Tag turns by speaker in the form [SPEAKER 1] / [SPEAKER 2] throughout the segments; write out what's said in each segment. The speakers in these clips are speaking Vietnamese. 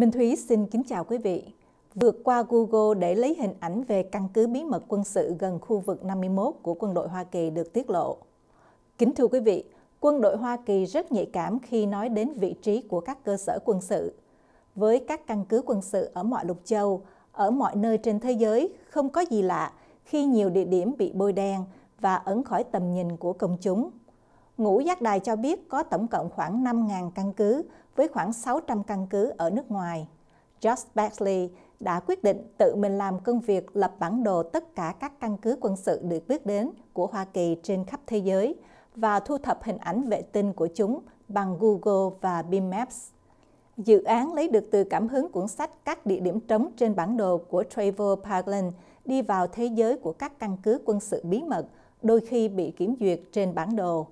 [SPEAKER 1] Minh Thúy xin kính chào quý vị. Vượt qua Google để lấy hình ảnh về căn cứ bí mật quân sự gần khu vực 51 của quân đội Hoa Kỳ được tiết lộ. Kính thưa quý vị, quân đội Hoa Kỳ rất nhạy cảm khi nói đến vị trí của các cơ sở quân sự. Với các căn cứ quân sự ở mọi lục châu, ở mọi nơi trên thế giới, không có gì lạ khi nhiều địa điểm bị bôi đen và ẩn khỏi tầm nhìn của công chúng – Ngũ Giác Đài cho biết có tổng cộng khoảng 5.000 căn cứ, với khoảng 600 căn cứ ở nước ngoài. Josh Baxley đã quyết định tự mình làm công việc lập bản đồ tất cả các căn cứ quân sự được biết đến của Hoa Kỳ trên khắp thế giới và thu thập hình ảnh vệ tinh của chúng bằng Google và Bing Maps. Dự án lấy được từ cảm hứng cuốn sách Các địa điểm trống trên bản đồ của Trevor Parkland đi vào thế giới của các căn cứ quân sự bí mật, đôi khi bị kiểm duyệt trên bản đồ.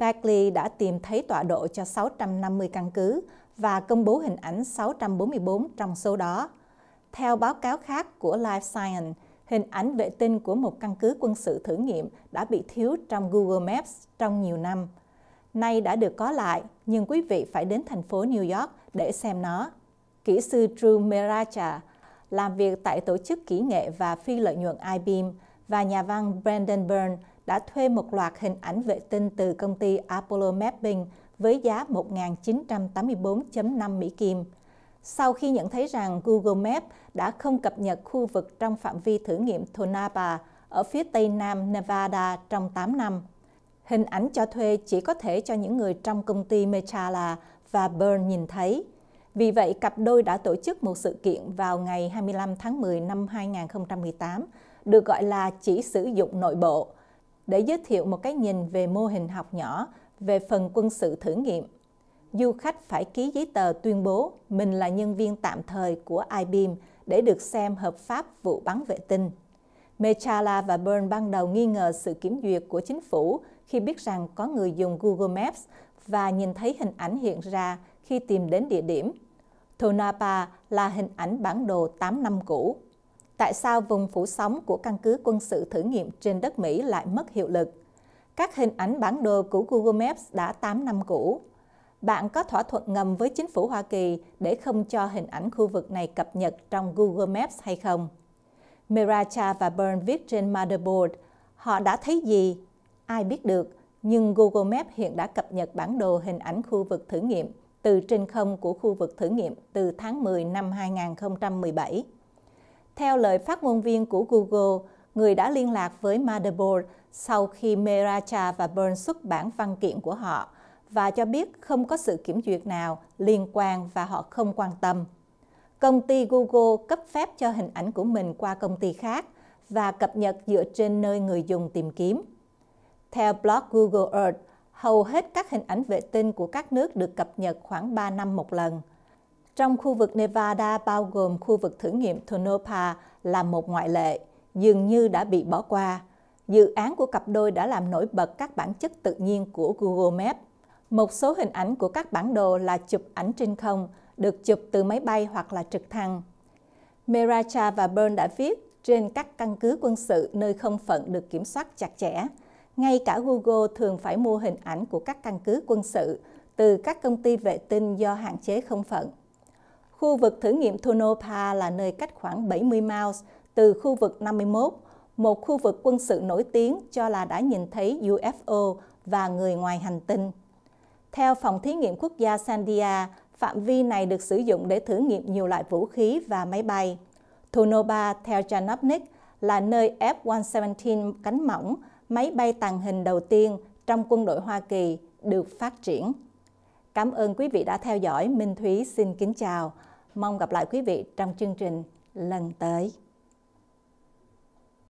[SPEAKER 1] Barclay đã tìm thấy tọa độ cho 650 căn cứ và công bố hình ảnh 644 trong số đó. Theo báo cáo khác của Life Science, hình ảnh vệ tinh của một căn cứ quân sự thử nghiệm đã bị thiếu trong Google Maps trong nhiều năm. Nay đã được có lại, nhưng quý vị phải đến thành phố New York để xem nó. Kỹ sư Drew Meracha làm việc tại tổ chức kỹ nghệ và phi lợi nhuận IBM và nhà văn Brandon Byrne đã thuê một loạt hình ảnh vệ tinh từ công ty Apollo Mapping với giá 1.984.5 Mỹ Kim. Sau khi nhận thấy rằng Google Maps đã không cập nhật khu vực trong phạm vi thử nghiệm Tonaba ở phía tây nam Nevada trong 8 năm, hình ảnh cho thuê chỉ có thể cho những người trong công ty Mechala và Burn nhìn thấy. Vì vậy, cặp đôi đã tổ chức một sự kiện vào ngày 25 tháng 10 năm 2018, được gọi là chỉ sử dụng nội bộ – để giới thiệu một cái nhìn về mô hình học nhỏ về phần quân sự thử nghiệm. Du khách phải ký giấy tờ tuyên bố mình là nhân viên tạm thời của IBM để được xem hợp pháp vụ bắn vệ tinh. Mechala và Byrne ban đầu nghi ngờ sự kiểm duyệt của chính phủ khi biết rằng có người dùng Google Maps và nhìn thấy hình ảnh hiện ra khi tìm đến địa điểm. Tonapa là hình ảnh bản đồ 8 năm cũ tại sao vùng phủ sóng của căn cứ quân sự thử nghiệm trên đất Mỹ lại mất hiệu lực. Các hình ảnh bản đồ của Google Maps đã 8 năm cũ. Bạn có thỏa thuận ngầm với chính phủ Hoa Kỳ để không cho hình ảnh khu vực này cập nhật trong Google Maps hay không? Meracha và Byrne viết trên Motherboard, họ đã thấy gì? Ai biết được, nhưng Google Maps hiện đã cập nhật bản đồ hình ảnh khu vực thử nghiệm từ trên không của khu vực thử nghiệm từ tháng 10 năm 2017. Theo lời phát ngôn viên của Google, người đã liên lạc với Motherboard sau khi Meracha và Burn xuất bản văn kiện của họ và cho biết không có sự kiểm duyệt nào liên quan và họ không quan tâm. Công ty Google cấp phép cho hình ảnh của mình qua công ty khác và cập nhật dựa trên nơi người dùng tìm kiếm. Theo blog Google Earth, hầu hết các hình ảnh vệ tinh của các nước được cập nhật khoảng 3 năm một lần – trong khu vực Nevada bao gồm khu vực thử nghiệm Tonopah là một ngoại lệ, dường như đã bị bỏ qua. Dự án của cặp đôi đã làm nổi bật các bản chất tự nhiên của Google Maps. Một số hình ảnh của các bản đồ là chụp ảnh trên không, được chụp từ máy bay hoặc là trực thăng. Meracha và burn đã viết trên các căn cứ quân sự nơi không phận được kiểm soát chặt chẽ. Ngay cả Google thường phải mua hình ảnh của các căn cứ quân sự từ các công ty vệ tinh do hạn chế không phận. Khu vực thử nghiệm Tonopah là nơi cách khoảng 70 miles từ khu vực 51, một khu vực quân sự nổi tiếng cho là đã nhìn thấy UFO và người ngoài hành tinh. Theo Phòng Thí nghiệm Quốc gia Sandia, phạm vi này được sử dụng để thử nghiệm nhiều loại vũ khí và máy bay. Tonopah, theo Janopnik, là nơi F-117 cánh mỏng, máy bay tàng hình đầu tiên trong quân đội Hoa Kỳ được phát triển. Cảm ơn quý vị đã theo dõi. Minh Thúy xin kính chào. Mong gặp lại quý vị trong chương trình lần tới.